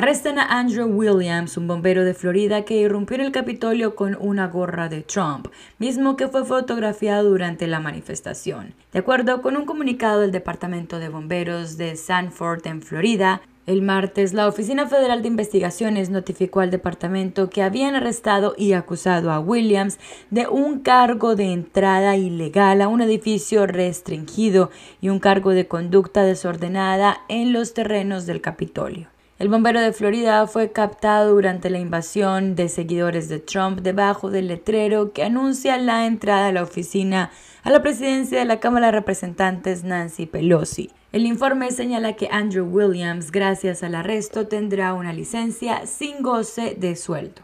Arrestan a Andrew Williams, un bombero de Florida que irrumpió en el Capitolio con una gorra de Trump, mismo que fue fotografiado durante la manifestación. De acuerdo con un comunicado del Departamento de Bomberos de Sanford, en Florida, el martes, la Oficina Federal de Investigaciones notificó al departamento que habían arrestado y acusado a Williams de un cargo de entrada ilegal a un edificio restringido y un cargo de conducta desordenada en los terrenos del Capitolio. El bombero de Florida fue captado durante la invasión de seguidores de Trump debajo del letrero que anuncia la entrada a la oficina a la presidencia de la Cámara de Representantes Nancy Pelosi. El informe señala que Andrew Williams, gracias al arresto, tendrá una licencia sin goce de sueldo.